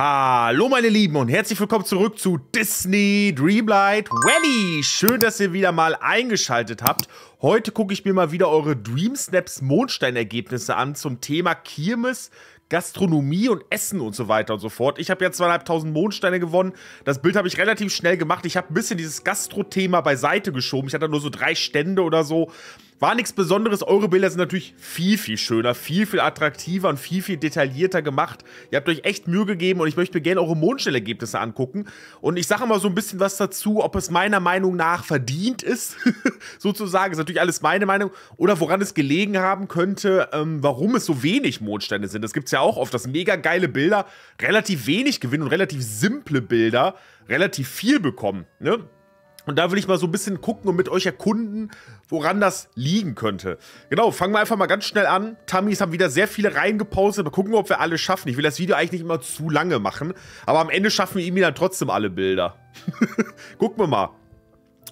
Hallo meine Lieben und herzlich willkommen zurück zu Disney Dreamlight Valley. Schön, dass ihr wieder mal eingeschaltet habt. Heute gucke ich mir mal wieder eure Dream Snaps Mondsteinergebnisse an zum Thema Kirmes, Gastronomie und Essen und so weiter und so fort. Ich habe ja zweieinhalbtausend Mondsteine gewonnen. Das Bild habe ich relativ schnell gemacht. Ich habe ein bisschen dieses Gastro-Thema beiseite geschoben. Ich hatte nur so drei Stände oder so. War nichts Besonderes. Eure Bilder sind natürlich viel, viel schöner, viel, viel attraktiver und viel, viel detaillierter gemacht. Ihr habt euch echt Mühe gegeben und ich möchte mir gerne eure Mondstellergebnisse angucken. Und ich sage mal so ein bisschen was dazu, ob es meiner Meinung nach verdient ist, sozusagen. Ist natürlich alles meine Meinung. Oder woran es gelegen haben könnte, ähm, warum es so wenig Mondstände sind. Das gibt es ja auch oft, dass mega geile Bilder relativ wenig gewinnen und relativ simple Bilder relativ viel bekommen. Ne? Und da will ich mal so ein bisschen gucken und mit euch erkunden, woran das liegen könnte. Genau, fangen wir einfach mal ganz schnell an. Tammies haben wieder sehr viele reingepostet. Mal gucken, ob wir alle schaffen. Ich will das Video eigentlich nicht immer zu lange machen. Aber am Ende schaffen wir irgendwie dann trotzdem alle Bilder. gucken wir mal.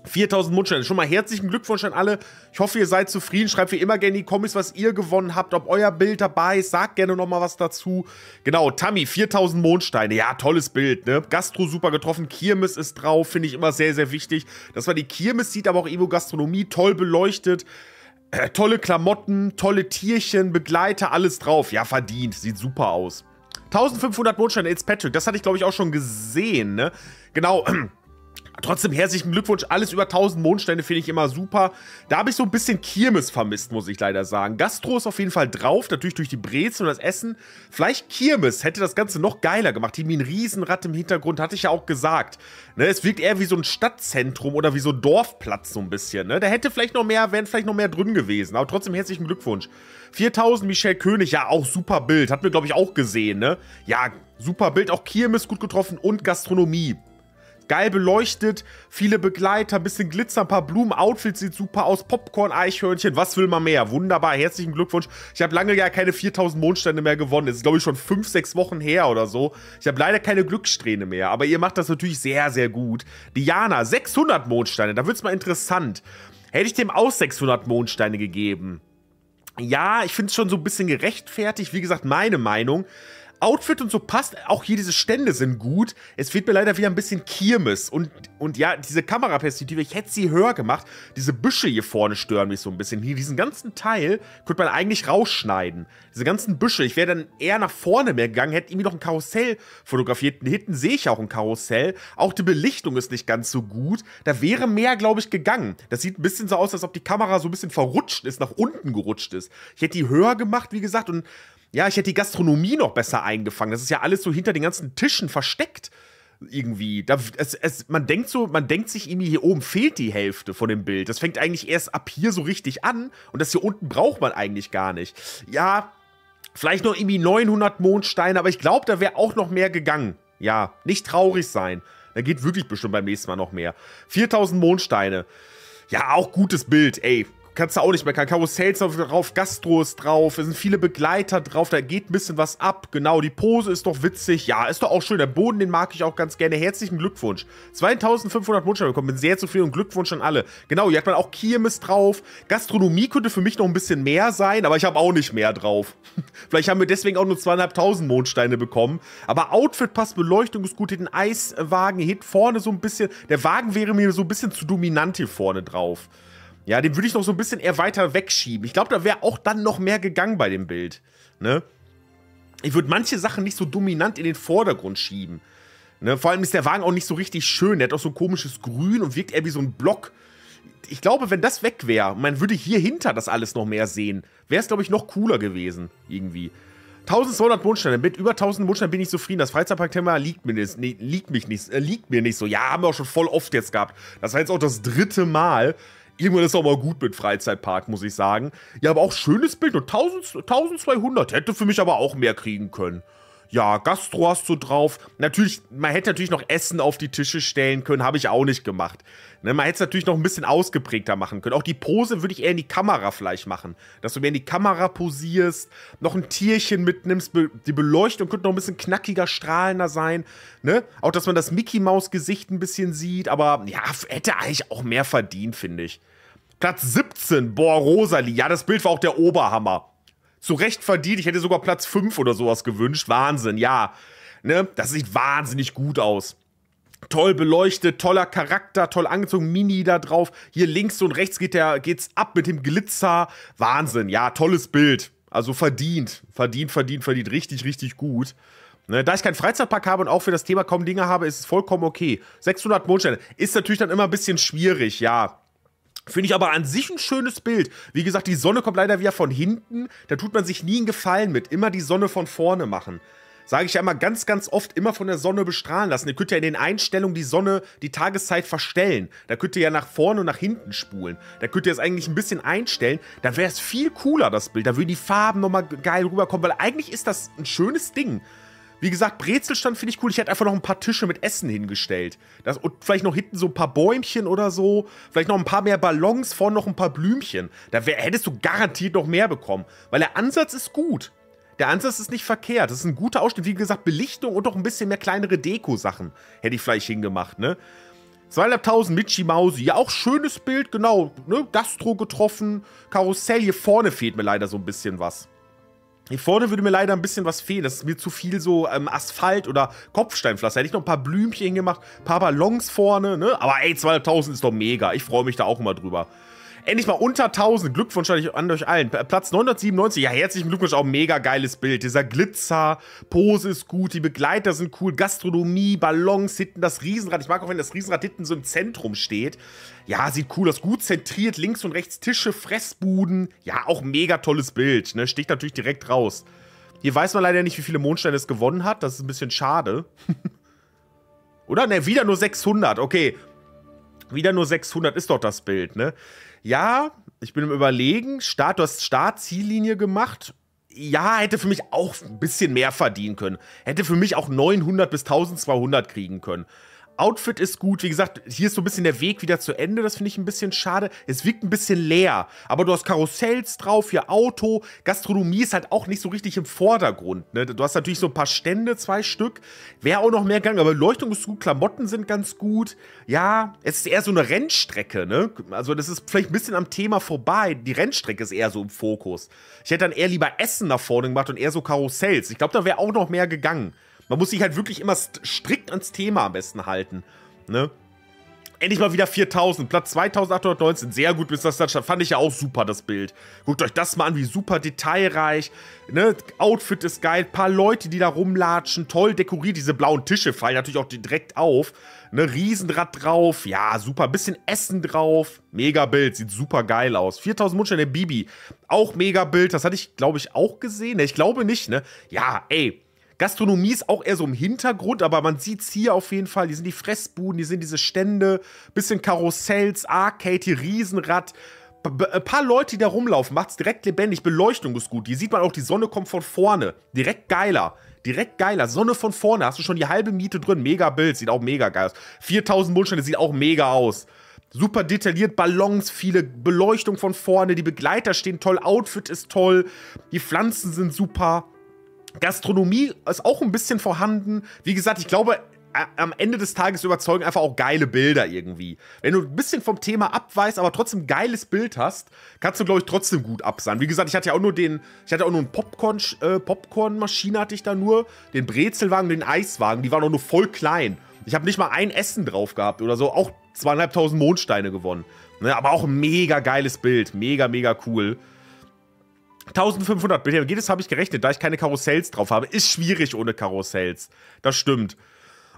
4000 Mundsteine. Schon mal herzlichen Glückwunsch an alle. Ich hoffe, ihr seid zufrieden. Schreibt wie immer gerne in die Kommis, was ihr gewonnen habt, ob euer Bild dabei ist. Sagt gerne nochmal was dazu. Genau, Tammy, 4000 Mondsteine. Ja, tolles Bild, ne? Gastro super getroffen. Kirmes ist drauf. Finde ich immer sehr, sehr wichtig. Das war die Kirmes sieht, aber auch Evo Gastronomie. Toll beleuchtet. Äh, tolle Klamotten, tolle Tierchen, Begleiter, alles drauf. Ja, verdient. Sieht super aus. 1500 Mondsteine, it's Patrick. Das hatte ich, glaube ich, auch schon gesehen, ne? Genau. Trotzdem herzlichen Glückwunsch. Alles über 1000 Mondsteine finde ich immer super. Da habe ich so ein bisschen Kirmes vermisst, muss ich leider sagen. Gastro ist auf jeden Fall drauf, natürlich durch die Brezel und das Essen. Vielleicht Kirmes hätte das Ganze noch geiler gemacht. Hier ein Riesenrad im Hintergrund, hatte ich ja auch gesagt. Ne, es wirkt eher wie so ein Stadtzentrum oder wie so ein Dorfplatz so ein bisschen. Ne? Da hätte vielleicht noch mehr, wären vielleicht noch mehr drin gewesen. Aber trotzdem herzlichen Glückwunsch. 4000 Michel König, ja auch super Bild. Hat mir, glaube ich, auch gesehen. Ne? Ja, super Bild. Auch Kirmes gut getroffen und Gastronomie. Geil beleuchtet, viele Begleiter, bisschen Glitzer, ein paar Blumen, Outfits sieht super aus, Popcorn, Eichhörnchen, was will man mehr? Wunderbar, herzlichen Glückwunsch. Ich habe lange ja keine 4000 Mondsteine mehr gewonnen. Das ist, glaube ich, schon 5, 6 Wochen her oder so. Ich habe leider keine Glückssträhne mehr, aber ihr macht das natürlich sehr, sehr gut. Diana, 600 Mondsteine, da wird es mal interessant. Hätte ich dem auch 600 Mondsteine gegeben? Ja, ich finde es schon so ein bisschen gerechtfertigt. Wie gesagt, meine Meinung. Outfit und so passt. Auch hier diese Stände sind gut. Es fehlt mir leider wieder ein bisschen Kirmes. Und, und ja, diese Kameraperspektive, ich hätte sie höher gemacht. Diese Büsche hier vorne stören mich so ein bisschen. Hier, diesen ganzen Teil könnte man eigentlich rausschneiden. Diese ganzen Büsche. Ich wäre dann eher nach vorne mehr gegangen, hätte irgendwie noch ein Karussell fotografiert. Hinten sehe ich auch ein Karussell. Auch die Belichtung ist nicht ganz so gut. Da wäre mehr, glaube ich, gegangen. Das sieht ein bisschen so aus, als ob die Kamera so ein bisschen verrutscht ist, nach unten gerutscht ist. Ich hätte die höher gemacht, wie gesagt, und ja, ich hätte die Gastronomie noch besser eingefangen. Das ist ja alles so hinter den ganzen Tischen versteckt irgendwie. Da, es, es, man denkt so, man denkt sich irgendwie, hier oben fehlt die Hälfte von dem Bild. Das fängt eigentlich erst ab hier so richtig an und das hier unten braucht man eigentlich gar nicht. Ja, vielleicht noch irgendwie 900 Mondsteine, aber ich glaube, da wäre auch noch mehr gegangen. Ja, nicht traurig sein. Da geht wirklich bestimmt beim nächsten Mal noch mehr. 4000 Mondsteine. Ja, auch gutes Bild, ey kannst du auch nicht mehr. Kann Karussells drauf, Gastros drauf, es sind viele Begleiter drauf, da geht ein bisschen was ab. Genau, die Pose ist doch witzig. Ja, ist doch auch schön. Der Boden, den mag ich auch ganz gerne. Herzlichen Glückwunsch. 2500 Mundsteine bekommen, bin sehr zufrieden und Glückwunsch an alle. Genau, hier hat man auch Kirmes drauf. Gastronomie könnte für mich noch ein bisschen mehr sein, aber ich habe auch nicht mehr drauf. Vielleicht haben wir deswegen auch nur 2500 Mondsteine bekommen. Aber Outfit passt, Beleuchtung ist gut, den Eiswagen, Hit vorne so ein bisschen. Der Wagen wäre mir so ein bisschen zu dominant hier vorne drauf. Ja, den würde ich noch so ein bisschen eher weiter wegschieben. Ich glaube, da wäre auch dann noch mehr gegangen bei dem Bild. Ne? Ich würde manche Sachen nicht so dominant in den Vordergrund schieben. Ne? Vor allem ist der Wagen auch nicht so richtig schön. Der hat auch so ein komisches Grün und wirkt eher wie so ein Block. Ich glaube, wenn das weg wäre, man würde hier hinter das alles noch mehr sehen, wäre es, glaube ich, noch cooler gewesen. Irgendwie. 1200 Mondsteine. Mit über 1000 Mondsteinen bin ich zufrieden. Das Freizeitparkthema liegt nee, liegt äh, liegt mir nicht so. Ja, haben wir auch schon voll oft jetzt gehabt. Das war jetzt auch das dritte Mal. Irgendwann ist es auch mal gut mit Freizeitpark, muss ich sagen. Ja, aber auch schönes Bild und 1200. Hätte für mich aber auch mehr kriegen können ja, Gastro hast du drauf. Natürlich, man hätte natürlich noch Essen auf die Tische stellen können, habe ich auch nicht gemacht. Ne, man hätte es natürlich noch ein bisschen ausgeprägter machen können. Auch die Pose würde ich eher in die Kamera vielleicht machen. Dass du mehr in die Kamera posierst, noch ein Tierchen mitnimmst, be die Beleuchtung könnte noch ein bisschen knackiger, strahlender sein. Ne? Auch, dass man das Mickey-Maus-Gesicht ein bisschen sieht, aber ja, hätte eigentlich auch mehr verdient, finde ich. Platz 17, boah, Rosalie. Ja, das Bild war auch der Oberhammer zu Recht verdient. Ich hätte sogar Platz 5 oder sowas gewünscht. Wahnsinn, ja. Ne? Das sieht wahnsinnig gut aus. Toll beleuchtet, toller Charakter, toll angezogen, Mini da drauf. Hier links und rechts geht der, geht's ab mit dem Glitzer. Wahnsinn, ja, tolles Bild. Also verdient, verdient, verdient, verdient. Richtig, richtig gut. Ne, da ich keinen Freizeitpark habe und auch für das Thema kaum Dinge habe, ist es vollkommen okay. 600 Mondsteine ist natürlich dann immer ein bisschen schwierig, ja. Finde ich aber an sich ein schönes Bild. Wie gesagt, die Sonne kommt leider wieder von hinten. Da tut man sich nie einen Gefallen mit. Immer die Sonne von vorne machen. Sage ich ja immer ganz, ganz oft, immer von der Sonne bestrahlen lassen. Ihr könnt ja in den Einstellungen die Sonne, die Tageszeit verstellen. Da könnt ihr ja nach vorne und nach hinten spulen. Da könnt ihr es eigentlich ein bisschen einstellen. Da wäre es viel cooler, das Bild. Da würden die Farben nochmal geil rüberkommen, weil eigentlich ist das ein schönes Ding. Wie gesagt, Brezelstand finde ich cool. Ich hätte einfach noch ein paar Tische mit Essen hingestellt. Das, und vielleicht noch hinten so ein paar Bäumchen oder so. Vielleicht noch ein paar mehr Ballons, vorne noch ein paar Blümchen. Da wär, hättest du garantiert noch mehr bekommen. Weil der Ansatz ist gut. Der Ansatz ist nicht verkehrt. Das ist ein guter Ausschnitt. Wie gesagt, Belichtung und auch ein bisschen mehr kleinere Deko-Sachen hätte ich vielleicht hingemacht, ne? 2.500 Michi Mausi. Ja, auch schönes Bild, genau. Ne? Gastro getroffen, Karussell. Hier vorne fehlt mir leider so ein bisschen was. Hier vorne würde mir leider ein bisschen was fehlen. Das ist mir zu viel so ähm, Asphalt oder Kopfsteinpflaster. Hätte ich noch ein paar Blümchen gemacht, ein paar Ballons vorne, ne? Aber ey, 200.000 ist doch mega. Ich freue mich da auch immer drüber. Endlich mal unter 1000. Glückwunsch an euch allen. Platz 997. Ja, herzlichen Glückwunsch. Auch mega geiles Bild. Dieser Glitzer. Pose ist gut. Die Begleiter sind cool. Gastronomie, Ballons, hinten das Riesenrad. Ich mag auch, wenn das Riesenrad hinten so im Zentrum steht. Ja, sieht cool aus. Gut zentriert. Links und rechts Tische, Fressbuden. Ja, auch mega tolles Bild. Ne? Sticht natürlich direkt raus. Hier weiß man leider nicht, wie viele Mondsteine es gewonnen hat. Das ist ein bisschen schade. Oder? Ne, wieder nur 600. Okay. Wieder nur 600 ist doch das Bild, ne? ja, ich bin im Überlegen, Start, du hast Start-Ziellinie gemacht. Ja, hätte für mich auch ein bisschen mehr verdienen können. Hätte für mich auch 900 bis 1200 kriegen können. Outfit ist gut. Wie gesagt, hier ist so ein bisschen der Weg wieder zu Ende. Das finde ich ein bisschen schade. Es wirkt ein bisschen leer. Aber du hast Karussells drauf, hier Auto. Gastronomie ist halt auch nicht so richtig im Vordergrund. Ne? Du hast natürlich so ein paar Stände, zwei Stück. Wäre auch noch mehr gegangen. Aber Leuchtung ist gut, Klamotten sind ganz gut. Ja, es ist eher so eine Rennstrecke. Ne? Also das ist vielleicht ein bisschen am Thema vorbei. Die Rennstrecke ist eher so im Fokus. Ich hätte dann eher lieber Essen nach vorne gemacht und eher so Karussells. Ich glaube, da wäre auch noch mehr gegangen. Man muss sich halt wirklich immer strikt ans Thema am besten halten. Ne? Endlich mal wieder 4000, Platz 2819, sehr gut Mr. das fand ich ja auch super, das Bild. Guckt euch das mal an, wie super detailreich, ne, Outfit ist geil, paar Leute, die da rumlatschen, toll dekoriert, diese blauen Tische fallen natürlich auch direkt auf, ne, Riesenrad drauf, ja, super, bisschen Essen drauf, mega Bild, sieht super geil aus. 4000 Mundsteine, Bibi, auch mega Bild, das hatte ich, glaube ich, auch gesehen, ne? ich glaube nicht, ne, ja, ey, Gastronomie ist auch eher so im Hintergrund, aber man sieht es hier auf jeden Fall. Hier sind die Fressbuden, hier sind diese Stände, bisschen Karussells, Arcade, hier Riesenrad. Ein äh, paar Leute, die da rumlaufen, macht es direkt lebendig. Beleuchtung ist gut. Hier sieht man auch, die Sonne kommt von vorne. Direkt geiler. Direkt geiler. Sonne von vorne. Hast du schon die halbe Miete drin. Mega Bild. Sieht auch mega geil aus. 4000 Mundstände sieht auch mega aus. Super detailliert. Ballons, viele. Beleuchtung von vorne. Die Begleiter stehen toll. Outfit ist toll. Die Pflanzen sind super. Gastronomie ist auch ein bisschen vorhanden. Wie gesagt, ich glaube, am Ende des Tages überzeugen einfach auch geile Bilder irgendwie. Wenn du ein bisschen vom Thema abweist, aber trotzdem ein geiles Bild hast, kannst du, glaube ich, trotzdem gut absahnen. Wie gesagt, ich hatte ja auch nur den, ich hatte auch nur einen Popcorn, äh, popcorn hatte ich da nur, den Brezelwagen, den Eiswagen, die waren auch nur voll klein. Ich habe nicht mal ein Essen drauf gehabt oder so, auch zweieinhalbtausend Mondsteine gewonnen. Ne, aber auch ein mega geiles Bild, mega, mega cool. 1500 Bilder jedes habe ich gerechnet, da ich keine Karussells drauf habe. Ist schwierig ohne Karussells. Das stimmt.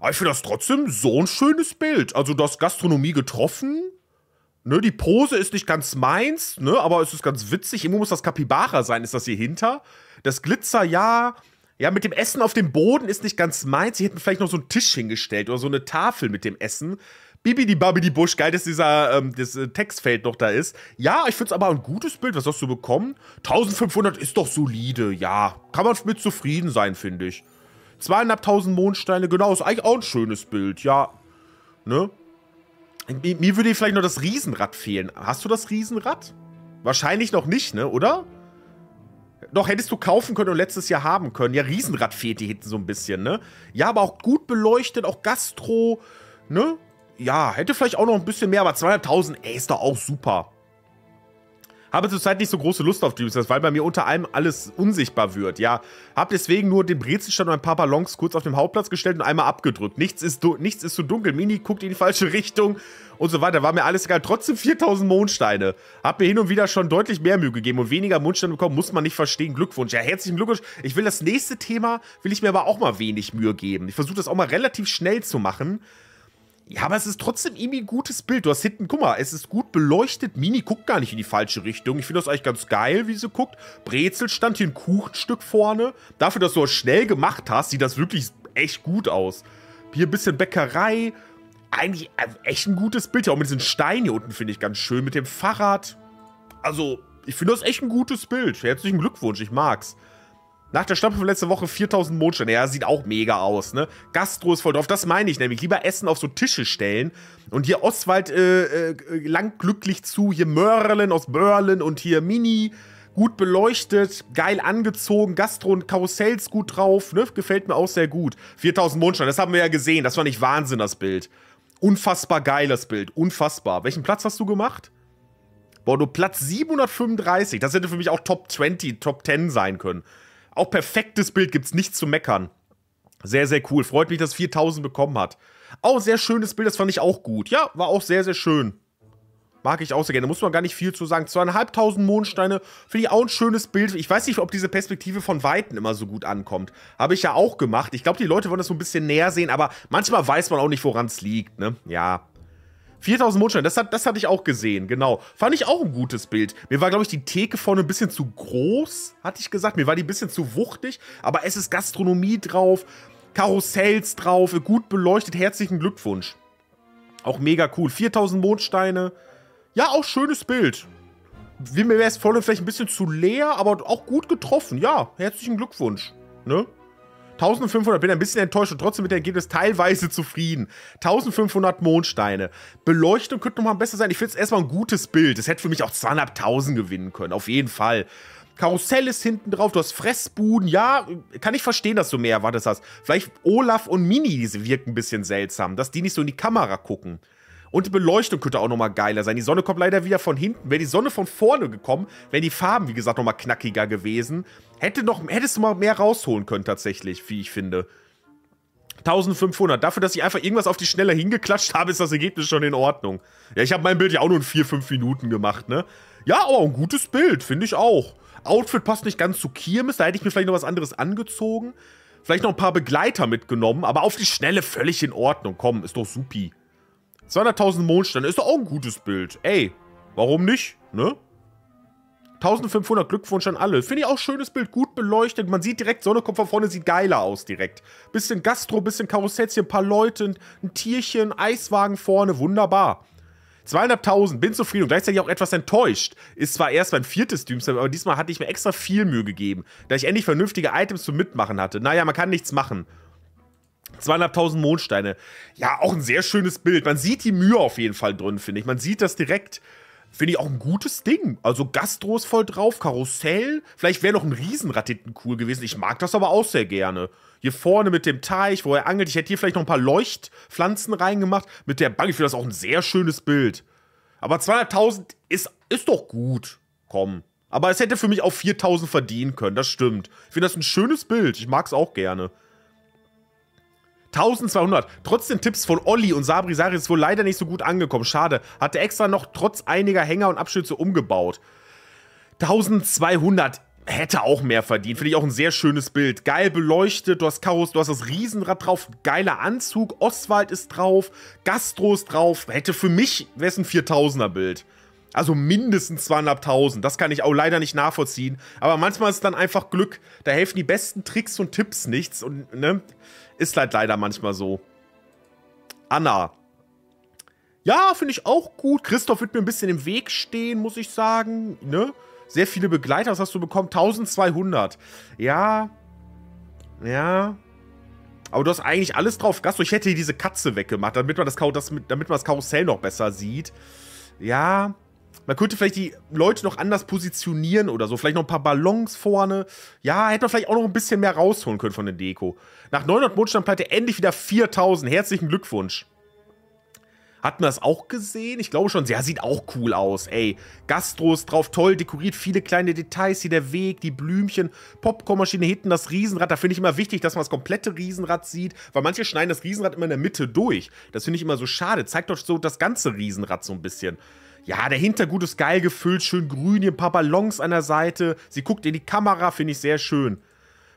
Aber ich finde das trotzdem so ein schönes Bild. Also, das Gastronomie getroffen. Ne, die Pose ist nicht ganz meins, ne, aber es ist ganz witzig. Immer muss das Kapibara sein, ist das hier hinter. Das Glitzer, ja. Ja, mit dem Essen auf dem Boden ist nicht ganz meins. Sie hätten vielleicht noch so einen Tisch hingestellt oder so eine Tafel mit dem Essen. Bibidi Babidi Busch, geil, dass dieser ähm, das, äh, Textfeld noch da ist. Ja, ich finde es aber ein gutes Bild. Was hast du bekommen? 1500 ist doch solide, ja. Kann man mit zufrieden sein, finde ich. Zweieinhalbtausend Mondsteine, genau, ist eigentlich auch ein schönes Bild, ja. Ne? Mir, mir würde vielleicht noch das Riesenrad fehlen. Hast du das Riesenrad? Wahrscheinlich noch nicht, ne, oder? Doch, hättest du kaufen können und letztes Jahr haben können. Ja, Riesenrad fehlt dir hinten so ein bisschen, ne? Ja, aber auch gut beleuchtet, auch Gastro, ne? ja, hätte vielleicht auch noch ein bisschen mehr, aber 200.000, ey, ist doch auch super. Habe zurzeit nicht so große Lust auf Dreamcast, weil bei mir unter allem alles unsichtbar wird, ja. Habe deswegen nur den Brezelstand und ein paar Ballons kurz auf dem Hauptplatz gestellt und einmal abgedrückt. Nichts ist, nichts ist zu dunkel, Mini guckt in die falsche Richtung und so weiter. War mir alles egal. Trotzdem 4000 Mondsteine. Habe mir hin und wieder schon deutlich mehr Mühe gegeben und weniger Mondsteine bekommen, muss man nicht verstehen. Glückwunsch. Ja, herzlichen Glückwunsch. Ich will das nächste Thema, will ich mir aber auch mal wenig Mühe geben. Ich versuche das auch mal relativ schnell zu machen. Ja, aber es ist trotzdem irgendwie ein gutes Bild. Du hast hinten, guck mal, es ist gut beleuchtet. Mini guckt gar nicht in die falsche Richtung. Ich finde das eigentlich ganz geil, wie sie guckt. Brezel stand hier ein Kuchenstück vorne. Dafür, dass du das schnell gemacht hast, sieht das wirklich echt gut aus. Hier ein bisschen Bäckerei. Eigentlich äh, echt ein gutes Bild. Ja, auch mit diesem Stein hier unten finde ich ganz schön. Mit dem Fahrrad. Also, ich finde das echt ein gutes Bild. Herzlichen Glückwunsch, ich mag's. Nach der Stampfe von letzter Woche 4000 Mondsteine. Ja, sieht auch mega aus, ne? Gastro ist voll drauf. Das meine ich nämlich. Lieber Essen auf so Tische stellen. Und hier Oswald äh, äh, langt glücklich zu. Hier Mörlen aus Börlen und hier Mini. Gut beleuchtet, geil angezogen. Gastro und Karussells gut drauf, ne? Gefällt mir auch sehr gut. 4000 Mondsteine, das haben wir ja gesehen. Das war nicht Wahnsinn, das Bild. Unfassbar geiles Bild. Unfassbar. Welchen Platz hast du gemacht? Boah, du Platz 735. Das hätte für mich auch Top 20, Top 10 sein können. Auch perfektes Bild, gibt's nichts zu meckern. Sehr, sehr cool. Freut mich, dass 4000 bekommen hat. Auch sehr schönes Bild, das fand ich auch gut. Ja, war auch sehr, sehr schön. Mag ich auch sehr gerne. Da Muss man gar nicht viel zu sagen. Zweieinhalbtausend Mondsteine. Finde ich auch ein schönes Bild. Ich weiß nicht, ob diese Perspektive von Weitem immer so gut ankommt. Habe ich ja auch gemacht. Ich glaube, die Leute wollen das so ein bisschen näher sehen, aber manchmal weiß man auch nicht, woran es liegt, ne? Ja. 4000 Mondsteine, das, hat, das hatte ich auch gesehen, genau. Fand ich auch ein gutes Bild. Mir war, glaube ich, die Theke vorne ein bisschen zu groß, hatte ich gesagt. Mir war die ein bisschen zu wuchtig, aber es ist Gastronomie drauf, Karussells drauf, gut beleuchtet. Herzlichen Glückwunsch. Auch mega cool. 4000 Mondsteine. Ja, auch schönes Bild. Wie mir wäre es vorne vielleicht ein bisschen zu leer, aber auch gut getroffen. Ja, herzlichen Glückwunsch. Ne? 1500 bin ein bisschen enttäuscht und trotzdem mit dem Ergebnis teilweise zufrieden. 1500 Mondsteine. Beleuchtung könnte nochmal besser sein. Ich finde es erstmal ein gutes Bild. Es hätte für mich auch 2.500 gewinnen können, auf jeden Fall. Karussell ist hinten drauf, du hast Fressbuden. Ja, kann ich verstehen, dass du mehr erwartet hast. Vielleicht Olaf und Mini, diese wirken ein bisschen seltsam, dass die nicht so in die Kamera gucken. Und die Beleuchtung könnte auch nochmal geiler sein. Die Sonne kommt leider wieder von hinten. Wäre die Sonne von vorne gekommen, wären die Farben, wie gesagt, nochmal knackiger gewesen. Hätte noch, hättest du mal mehr rausholen können, tatsächlich, wie ich finde. 1500. Dafür, dass ich einfach irgendwas auf die Schnelle hingeklatscht habe, ist das Ergebnis schon in Ordnung. Ja, ich habe mein Bild ja auch nur in 4, 5 Minuten gemacht, ne? Ja, aber ein gutes Bild, finde ich auch. Outfit passt nicht ganz zu Kirmes, da hätte ich mir vielleicht noch was anderes angezogen. Vielleicht noch ein paar Begleiter mitgenommen, aber auf die Schnelle völlig in Ordnung. Komm, ist doch supi. 200.000 Mondsteine ist doch auch ein gutes Bild. Ey, warum nicht, ne? 1500 Glückwunsch an alle. Finde ich auch schönes Bild, gut beleuchtet. Man sieht direkt, Sonne kommt von vorne, sieht geiler aus direkt. Bisschen Gastro, bisschen Karussellchen, ein paar Leute, ein Tierchen, Eiswagen vorne, wunderbar. 200.000, bin zufrieden und gleichzeitig auch etwas enttäuscht. Ist zwar erst mein viertes Doomsday, aber diesmal hatte ich mir extra viel Mühe gegeben, da ich endlich vernünftige Items zum Mitmachen hatte. Naja, man kann nichts machen. Zweieinhalbtausend Mondsteine. Ja, auch ein sehr schönes Bild. Man sieht die Mühe auf jeden Fall drin, finde ich. Man sieht das direkt. Finde ich auch ein gutes Ding. Also Gastro ist voll drauf, Karussell. Vielleicht wäre noch ein Riesenratitten cool gewesen. Ich mag das aber auch sehr gerne. Hier vorne mit dem Teich, wo er angelt. Ich hätte hier vielleicht noch ein paar Leuchtpflanzen reingemacht. Mit der Bank. Ich finde das auch ein sehr schönes Bild. Aber 200.000 ist, ist doch gut. Komm. Aber es hätte für mich auch 4.000 verdienen können. Das stimmt. Ich finde das ein schönes Bild. Ich mag es auch gerne. 1200. Trotz den Tipps von Olli und Sabri Sari ist wohl leider nicht so gut angekommen. Schade. Hat er extra noch trotz einiger Hänger und Abstürze umgebaut. 1200 hätte auch mehr verdient. Finde ich auch ein sehr schönes Bild. Geil beleuchtet, du hast Karos, du hast das Riesenrad drauf, geiler Anzug, Oswald ist drauf, Gastro ist drauf. Hätte für mich, wäre es ein 4000er Bild. Also mindestens 200.000. Das kann ich auch leider nicht nachvollziehen. Aber manchmal ist es dann einfach Glück. Da helfen die besten Tricks und Tipps nichts. Und, ne? Ist halt leider manchmal so. Anna. Ja, finde ich auch gut. Christoph wird mir ein bisschen im Weg stehen, muss ich sagen. Ne? Sehr viele Begleiter. Was hast du bekommen? 1200. Ja. Ja. Aber du hast eigentlich alles drauf. Gast, ich hätte hier diese Katze weggemacht, damit man das, Kar das, damit man das Karussell noch besser sieht. Ja. Man könnte vielleicht die Leute noch anders positionieren oder so. Vielleicht noch ein paar Ballons vorne. Ja, hätte man vielleicht auch noch ein bisschen mehr rausholen können von der Deko. Nach 900 Mondstein endlich wieder 4000. Herzlichen Glückwunsch. Hatten wir das auch gesehen? Ich glaube schon. Ja, sieht auch cool aus, ey. Gastros drauf, toll dekoriert, viele kleine Details. Hier der Weg, die Blümchen, Popcornmaschine hinten, das Riesenrad. Da finde ich immer wichtig, dass man das komplette Riesenrad sieht, weil manche schneiden das Riesenrad immer in der Mitte durch. Das finde ich immer so schade. Zeigt doch so das ganze Riesenrad so ein bisschen. Ja, der Hintergrund ist geil gefüllt, schön grün, hier ein paar Ballons an der Seite. Sie guckt in die Kamera, finde ich sehr schön.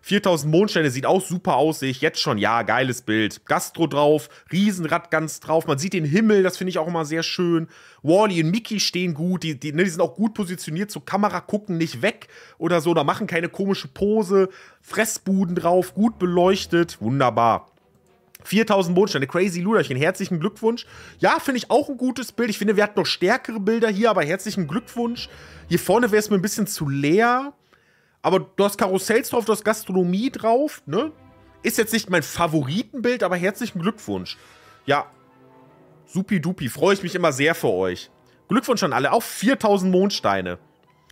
4000 Mondsteine sieht auch super aus, sehe ich jetzt schon. Ja, geiles Bild. Gastro drauf, Riesenrad ganz drauf. Man sieht den Himmel, das finde ich auch immer sehr schön. Wally und Mickey stehen gut, die, die, ne, die, sind auch gut positioniert zur Kamera, gucken nicht weg oder so, da machen keine komische Pose. Fressbuden drauf, gut beleuchtet, wunderbar. 4000 Mondsteine, crazy Luderchen, herzlichen Glückwunsch. Ja, finde ich auch ein gutes Bild. Ich finde, wir hatten noch stärkere Bilder hier, aber herzlichen Glückwunsch. Hier vorne wäre es mir ein bisschen zu leer. Aber du hast Karussells drauf, du hast Gastronomie drauf, ne? Ist jetzt nicht mein Favoritenbild, aber herzlichen Glückwunsch. Ja, supidupi, freue ich mich immer sehr für euch. Glückwunsch an alle, auch 4000 Mondsteine.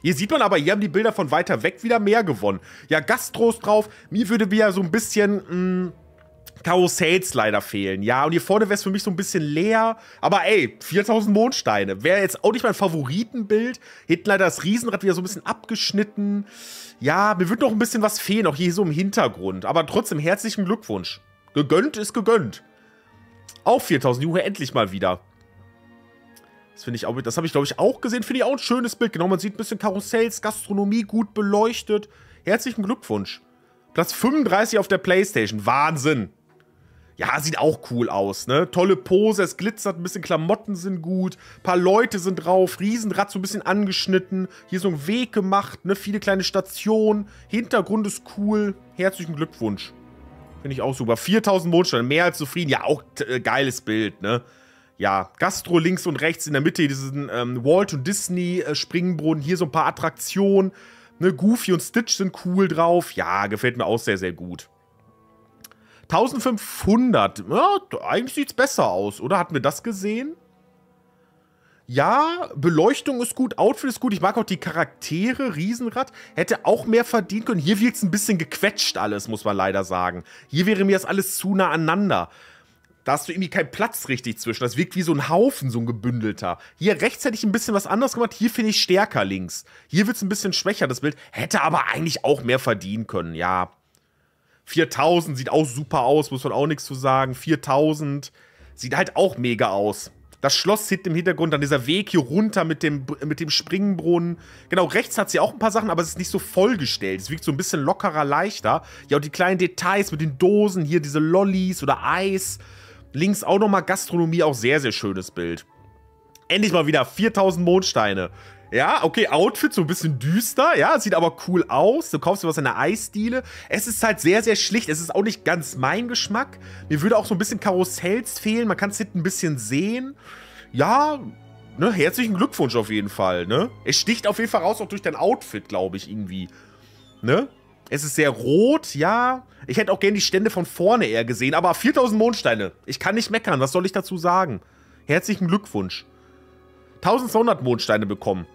Hier sieht man aber, hier haben die Bilder von weiter weg wieder mehr gewonnen. Ja, Gastros drauf, mir würde ja so ein bisschen... Mh, mm, Karussells leider fehlen. Ja, und hier vorne wäre es für mich so ein bisschen leer. Aber ey, 4000 Mondsteine. Wäre jetzt auch nicht mein Favoritenbild. Hinten leider das Riesenrad wieder so ein bisschen abgeschnitten. Ja, mir wird noch ein bisschen was fehlen, auch hier so im Hintergrund. Aber trotzdem, herzlichen Glückwunsch. Gegönnt ist gegönnt. Auch 4000 Juhe, endlich mal wieder. Das finde ich auch, das habe ich glaube ich auch gesehen. Finde ich auch ein schönes Bild. Genau, man sieht ein bisschen Karussells, Gastronomie gut beleuchtet. Herzlichen Glückwunsch. Platz 35 auf der Playstation. Wahnsinn. Ja, sieht auch cool aus, ne? Tolle Pose, es glitzert ein bisschen, Klamotten sind gut, paar Leute sind drauf, Riesenrad so ein bisschen angeschnitten, hier so ein Weg gemacht, ne? Viele kleine Stationen, Hintergrund ist cool. Herzlichen Glückwunsch. Finde ich auch super. 4000 Mondsteine, mehr als zufrieden. Ja, auch äh, geiles Bild, ne? ja, Gastro links und rechts in der Mitte, diesen ähm, Walt und Disney äh, Springbrunnen, hier so ein paar Attraktionen. Ne, Goofy und Stitch sind cool drauf. Ja, gefällt mir auch sehr, sehr gut. 1500. Ja, eigentlich sieht es besser aus, oder? Hatten wir das gesehen? Ja, Beleuchtung ist gut, Outfit ist gut. Ich mag auch die Charaktere. Riesenrad hätte auch mehr verdienen können. Hier wirkt es ein bisschen gequetscht alles, muss man leider sagen. Hier wäre mir das alles zu nah aneinander. Da hast du irgendwie keinen Platz richtig zwischen. Das wirkt wie so ein Haufen, so ein gebündelter. Hier rechts hätte ich ein bisschen was anderes gemacht. Hier finde ich stärker links. Hier wird es ein bisschen schwächer, das Bild. Hätte aber eigentlich auch mehr verdienen können, ja. 4000 sieht auch super aus, muss man auch nichts zu sagen. 4000 sieht halt auch mega aus. Das Schloss sieht im Hintergrund, dann dieser Weg hier runter mit dem, mit dem Springbrunnen. Genau, rechts hat sie auch ein paar Sachen, aber es ist nicht so vollgestellt. Es wirkt so ein bisschen lockerer, leichter. Ja, und die kleinen Details mit den Dosen, hier diese Lollis oder Eis. Links auch nochmal Gastronomie, auch sehr, sehr schönes Bild. Endlich mal wieder 4000 Mondsteine. Ja, okay, Outfit so ein bisschen düster, ja, sieht aber cool aus. Du kaufst dir was in der Eisdiele. Es ist halt sehr, sehr schlicht. Es ist auch nicht ganz mein Geschmack. Mir würde auch so ein bisschen Karussells fehlen. Man kann es hinten ein bisschen sehen. Ja, ne, herzlichen Glückwunsch auf jeden Fall, ne? Es sticht auf jeden Fall raus, auch durch dein Outfit, glaube ich, irgendwie. Ne? Es ist sehr rot, ja. Ich hätte auch gerne die Stände von vorne eher gesehen, aber 4000 Mondsteine. Ich kann nicht meckern, was soll ich dazu sagen? Herzlichen Glückwunsch. 1200 Mondsteine bekommen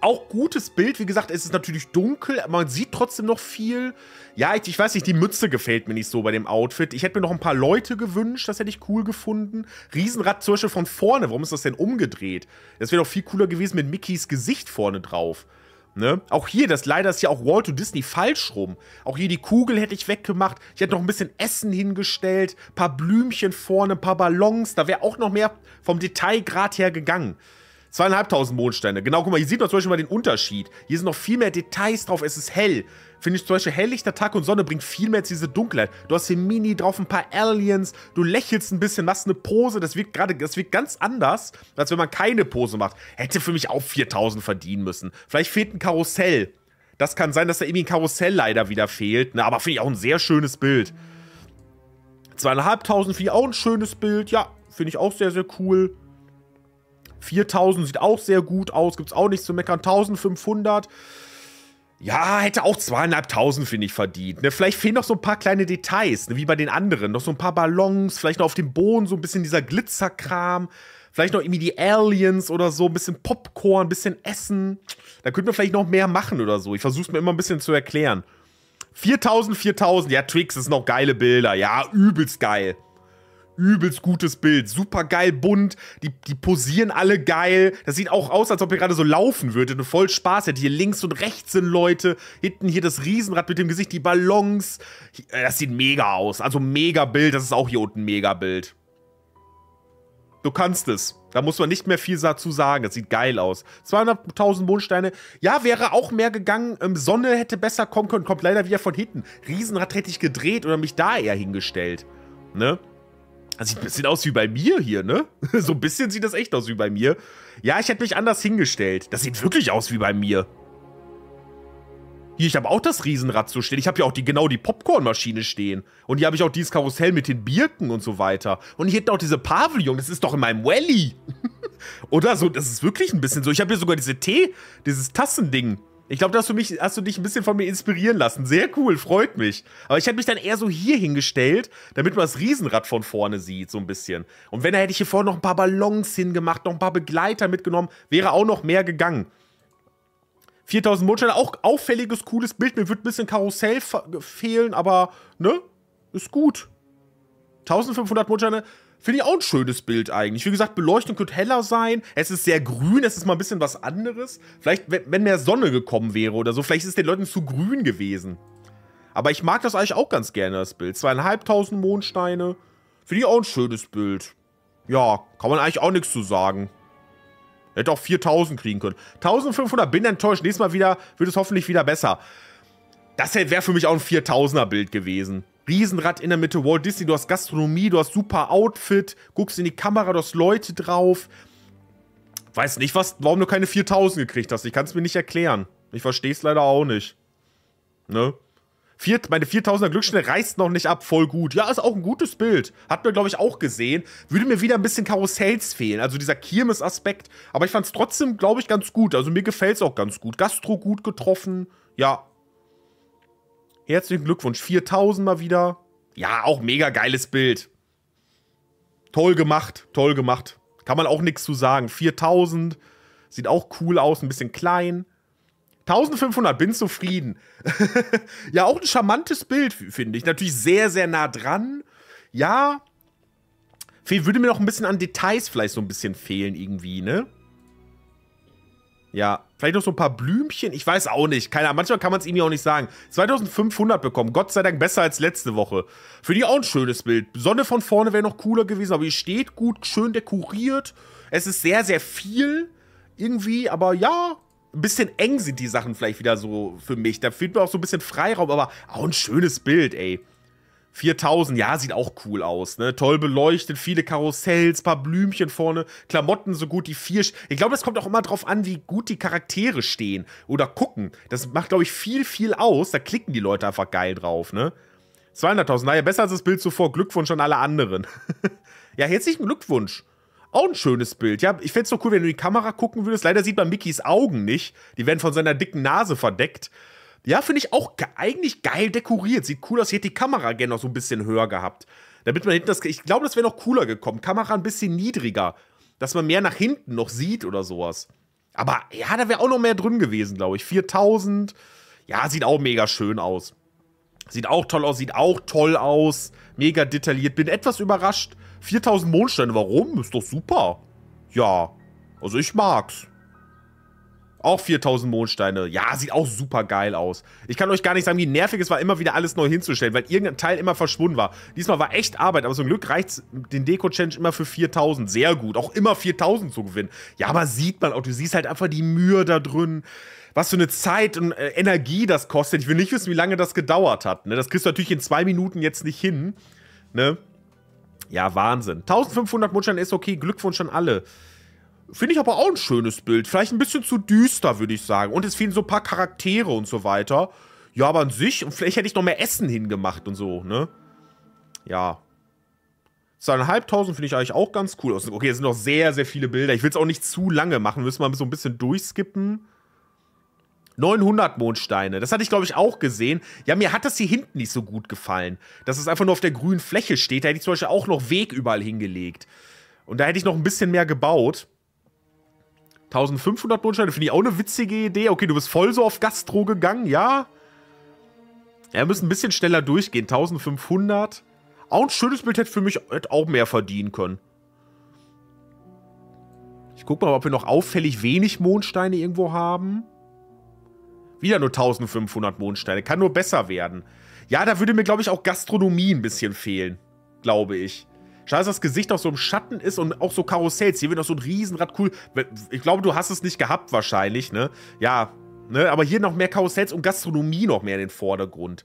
auch gutes Bild. Wie gesagt, es ist natürlich dunkel, aber man sieht trotzdem noch viel. Ja, ich, ich, weiß nicht, die Mütze gefällt mir nicht so bei dem Outfit. Ich hätte mir noch ein paar Leute gewünscht, das hätte ich cool gefunden. Riesenrad zum Beispiel von vorne, warum ist das denn umgedreht? Das wäre doch viel cooler gewesen mit Mickeys Gesicht vorne drauf. Ne? Auch hier, das leider ist ja auch Walt und Disney falsch rum. Auch hier die Kugel hätte ich weggemacht. Ich hätte noch ein bisschen Essen hingestellt, paar Blümchen vorne, paar Ballons. Da wäre auch noch mehr vom Detailgrad her gegangen. Zweieinhalbtausend Mondsteine. Genau, guck mal, hier sieht man zum Beispiel mal den Unterschied. Hier sind noch viel mehr Details drauf, es ist hell. Finde ich zum Beispiel helllichter Tag und Sonne bringt viel mehr als diese Dunkelheit. Du hast hier Mini drauf, ein paar Aliens, du lächelst ein bisschen, machst eine Pose. Das wirkt gerade, das wirkt ganz anders, als wenn man keine Pose macht. Hätte für mich auch 4000 verdienen müssen. Vielleicht fehlt ein Karussell. Das kann sein, dass da irgendwie ein Karussell leider wieder fehlt. Na, ne? aber finde ich auch ein sehr schönes Bild. Zweieinhalbtausend finde ich auch ein schönes Bild. Ja, finde ich auch sehr, sehr cool. 4000 sieht auch sehr gut aus, gibt es auch nichts zu meckern. 1500. Ja, hätte auch zweieinhalbtausend, finde ich, verdient. Ne? Vielleicht fehlen noch so ein paar kleine Details, ne? wie bei den anderen. Noch so ein paar Ballons, vielleicht noch auf dem Boden so ein bisschen dieser Glitzerkram. Vielleicht noch irgendwie die Aliens oder so, ein bisschen Popcorn, ein bisschen Essen. Da könnte man vielleicht noch mehr machen oder so. Ich versuche es mir immer ein bisschen zu erklären. 4000, 4000. Ja, Tricks ist noch geile Bilder. Ja, übelst geil übelst gutes Bild. Super geil bunt. Die, die posieren alle geil. Das sieht auch aus, als ob ihr gerade so laufen würdet und voll Spaß hättet. Hier links und rechts sind Leute. Hinten hier das Riesenrad mit dem Gesicht, die Ballons. Äh, das sieht mega aus. Also mega Bild. Das ist auch hier unten mega Bild. Du kannst es. Da muss man nicht mehr viel dazu sagen. Das sieht geil aus. 200.000 Mondsteine. Ja, wäre auch mehr gegangen. Ähm, Sonne hätte besser kommen können. Kommt leider wieder von hinten. Riesenrad hätte ich gedreht oder mich da eher hingestellt. Ne? Also sieht ein bisschen aus wie bei mir hier, ne? So ein bisschen sieht das echt aus wie bei mir. Ja, ich hätte mich anders hingestellt. Das sieht wirklich aus wie bei mir. Hier, ich habe auch das Riesenrad so stehen. Ich habe ja auch die, genau die Popcornmaschine stehen. Und hier habe ich auch dieses Karussell mit den Birken und so weiter. Und hier hinten auch diese Pavillon. Das ist doch in meinem Welly. Oder so, das ist wirklich ein bisschen so. Ich habe hier sogar diese Tee, dieses Tassending ich glaube, dass du mich, hast du dich ein bisschen von mir inspirieren lassen. Sehr cool, freut mich. Aber ich hätte mich dann eher so hier hingestellt, damit man das Riesenrad von vorne sieht, so ein bisschen. Und wenn, da hätte ich hier vorne noch ein paar Ballons hingemacht, noch ein paar Begleiter mitgenommen, wäre auch noch mehr gegangen. 4000 Mondsteine, auch auffälliges, cooles Bild. Mir wird ein bisschen Karussell fehlen, aber, ne, ist gut. 1500 Mondsteine, Finde ich auch ein schönes Bild eigentlich. Wie gesagt, Beleuchtung könnte heller sein. Es ist sehr grün, es ist mal ein bisschen was anderes. Vielleicht, wenn mehr Sonne gekommen wäre oder so, vielleicht ist es den Leuten zu grün gewesen. Aber ich mag das eigentlich auch ganz gerne, das Bild. Zweieinhalbtausend Mondsteine. Finde ich auch ein schönes Bild. Ja, kann man eigentlich auch nichts zu sagen. Hätte auch 4000 kriegen können. 1500 bin enttäuscht. Nächstes Mal wieder wird es hoffentlich wieder besser. Das wäre für mich auch ein 4000er Bild gewesen. Riesenrad in der Mitte, Walt Disney, du hast Gastronomie, du hast super Outfit, guckst in die Kamera, du hast Leute drauf. Weiß nicht, was, warum du keine 4000 gekriegt hast. Ich kann es mir nicht erklären. Ich verstehe es leider auch nicht. Ne? Vier, meine 4000er Glücksstelle reißt noch nicht ab, voll gut. Ja, ist auch ein gutes Bild. Hat mir, glaube ich, auch gesehen. Würde mir wieder ein bisschen Karussells fehlen, also dieser Kirmes-Aspekt. Aber ich fand es trotzdem, glaube ich, ganz gut. Also mir gefällt es auch ganz gut. Gastro gut getroffen. Ja, Herzlichen Glückwunsch. 4000 mal wieder. Ja, auch mega geiles Bild. Toll gemacht, toll gemacht. Kann man auch nichts zu sagen. 4000 sieht auch cool aus, ein bisschen klein. 1500, bin zufrieden. ja, auch ein charmantes Bild, finde ich. Natürlich sehr, sehr nah dran. Ja, würde mir noch ein bisschen an Details vielleicht so ein bisschen fehlen irgendwie, ne? Ja, vielleicht noch so ein paar Blümchen. Ich weiß auch nicht. Keine Ahnung. Manchmal kann man es ihm ja auch nicht sagen. 2500 bekommen. Gott sei Dank besser als letzte Woche. Für die auch ein schönes Bild. Sonne von vorne wäre noch cooler gewesen. Aber hier steht gut, schön dekoriert. Es ist sehr, sehr viel. Irgendwie. Aber ja, ein bisschen eng sind die Sachen vielleicht wieder so für mich. Da fehlt mir auch so ein bisschen Freiraum. Aber auch ein schönes Bild, ey. 4000, ja, sieht auch cool aus, ne? Toll beleuchtet, viele Karussells, paar Blümchen vorne, Klamotten so gut die vier. Ich glaube, das kommt auch immer drauf an, wie gut die Charaktere stehen oder gucken. Das macht, glaube ich, viel, viel aus. Da klicken die Leute einfach geil drauf, ne? 200.000, naja, besser als das Bild zuvor. Glückwunsch an alle anderen. ja, herzlichen Glückwunsch. Auch ein schönes Bild. Ja, ich fände es so cool, wenn du in die Kamera gucken würdest. Leider sieht man Mickeys Augen nicht. Die werden von seiner dicken Nase verdeckt. Ja, finde ich auch ge eigentlich geil dekoriert. Sieht cool aus. Ich hätte die Kamera gerne noch so ein bisschen höher gehabt. Damit man hinten das. Ich glaube, das wäre noch cooler gekommen. Kamera ein bisschen niedriger. Dass man mehr nach hinten noch sieht oder sowas. Aber ja, da wäre auch noch mehr drin gewesen, glaube ich. 4000. Ja, sieht auch mega schön aus. Sieht auch toll aus, sieht auch toll aus. Mega detailliert. Bin etwas überrascht. 4000 Mondsteine, warum? Ist doch super. Ja, also ich mag's. Auch 4000 Mondsteine. Ja, sieht auch super geil aus. Ich kann euch gar nicht sagen, wie nervig es war, immer wieder alles neu hinzustellen, weil irgendein Teil immer verschwunden war. Diesmal war echt Arbeit, aber zum Glück reicht den Deko-Challenge immer für 4000. Sehr gut. Auch immer 4000 zu gewinnen. Ja, aber sieht man auch, du siehst halt einfach die Mühe da drin. Was für eine Zeit und äh, Energie das kostet. Ich will nicht wissen, wie lange das gedauert hat. Ne? Das kriegst du natürlich in zwei Minuten jetzt nicht hin. Ne? Ja, Wahnsinn. 1500 Mondsteine ist okay. Glückwunsch an alle. Finde ich aber auch ein schönes Bild. Vielleicht ein bisschen zu düster, würde ich sagen. Und es fehlen so ein paar Charaktere und so weiter. Ja, aber an sich. Und vielleicht hätte ich noch mehr Essen hingemacht und so, ne? Ja. Zweieinhalbtausend finde ich eigentlich auch ganz cool. Okay, es sind noch sehr, sehr viele Bilder. Ich will es auch nicht zu lange machen. Müssen wir mal so ein bisschen durchskippen. 900 Mondsteine. Das hatte ich, glaube ich, auch gesehen. Ja, mir hat das hier hinten nicht so gut gefallen. Dass es einfach nur auf der grünen Fläche steht. Da hätte ich zum Beispiel auch noch Weg überall hingelegt. Und da hätte ich noch ein bisschen mehr gebaut. 1500 Mondsteine, finde ich auch eine witzige Idee. Okay, du bist voll so auf Gastro gegangen, ja. Ja, wir müssen ein bisschen schneller durchgehen. 1500. Auch ein schönes Bild hätte für mich hätte auch mehr verdienen können. Ich gucke mal, ob wir noch auffällig wenig Mondsteine irgendwo haben. Wieder nur 1500 Mondsteine. Kann nur besser werden. Ja, da würde mir, glaube ich, auch Gastronomie ein bisschen fehlen. Glaube ich. Scheiße, dass das Gesicht auch so im Schatten ist und auch so Karussells. Hier wird noch so ein Riesenrad cool. Ich glaube, du hast es nicht gehabt wahrscheinlich, ne? Ja, ne? Aber hier noch mehr Karussells und Gastronomie noch mehr in den Vordergrund.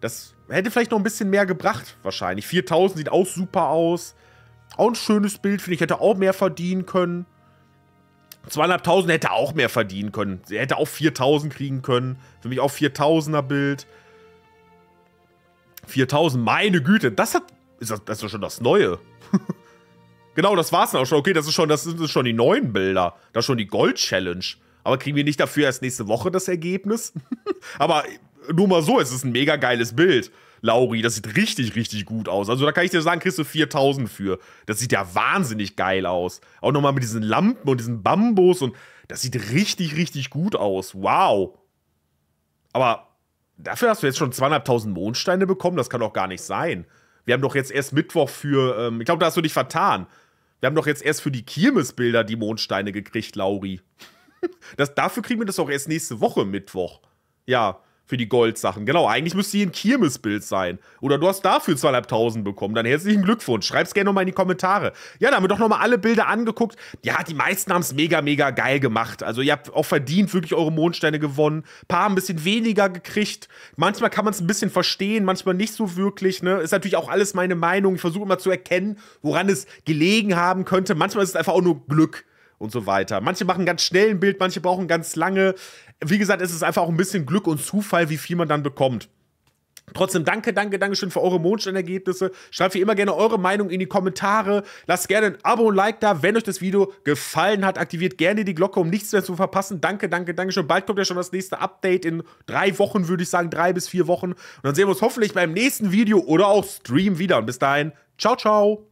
Das hätte vielleicht noch ein bisschen mehr gebracht, wahrscheinlich. 4000 sieht auch super aus. Auch ein schönes Bild, finde ich. Hätte auch mehr verdienen können. 2.500 hätte auch mehr verdienen können. Sie hätte auch 4.000 kriegen können. Für mich auch 4.000er Bild. 4.000, meine Güte. Das hat ist das, das ist doch schon das Neue. genau, das war's dann auch schon. Okay, das, ist schon, das sind schon die neuen Bilder. Das ist schon die Gold-Challenge. Aber kriegen wir nicht dafür erst nächste Woche das Ergebnis? Aber nur mal so, es ist ein mega geiles Bild. Lauri, das sieht richtig, richtig gut aus. Also da kann ich dir sagen, kriegst du 4000 für. Das sieht ja wahnsinnig geil aus. Auch nochmal mit diesen Lampen und diesen Bambus und das sieht richtig, richtig gut aus. Wow. Aber dafür hast du jetzt schon zweieinhalbtausend Mondsteine bekommen, das kann doch gar nicht sein. Wir haben doch jetzt erst Mittwoch für, ähm, ich glaube, da hast du dich vertan. Wir haben doch jetzt erst für die Kirmesbilder die Mondsteine gekriegt, Lauri. Das, dafür kriegen wir das auch erst nächste Woche Mittwoch. Ja, für die Goldsachen. Genau, eigentlich müsste hier ein Kirmesbild sein. Oder du hast dafür zweieinhalbtausend bekommen. Dann herzlichen Glückwunsch. Schreib's gerne nochmal in die Kommentare. Ja, da haben wir doch nochmal alle Bilder angeguckt. Ja, die meisten haben es mega, mega geil gemacht. Also ihr habt auch verdient wirklich eure Mondsteine gewonnen. Ein paar haben ein bisschen weniger gekriegt. Manchmal kann man es ein bisschen verstehen, manchmal nicht so wirklich. Ne? Ist natürlich auch alles meine Meinung. Ich versuche immer zu erkennen, woran es gelegen haben könnte. Manchmal ist es einfach auch nur Glück und so weiter. Manche machen ganz schnell ein Bild, manche brauchen ganz lange. Wie gesagt, es ist einfach auch ein bisschen Glück und Zufall, wie viel man dann bekommt. Trotzdem danke, danke, danke schön für eure Mondsteinergebnisse. Schreibt wie immer gerne eure Meinung in die Kommentare. Lasst gerne ein Abo und Like da, wenn euch das Video gefallen hat. Aktiviert gerne die Glocke, um nichts mehr zu verpassen. Danke, danke, danke schön. Bald kommt ja schon das nächste Update in drei Wochen, würde ich sagen, drei bis vier Wochen. Und dann sehen wir uns hoffentlich beim nächsten Video oder auch Stream wieder. Und bis dahin, ciao, ciao.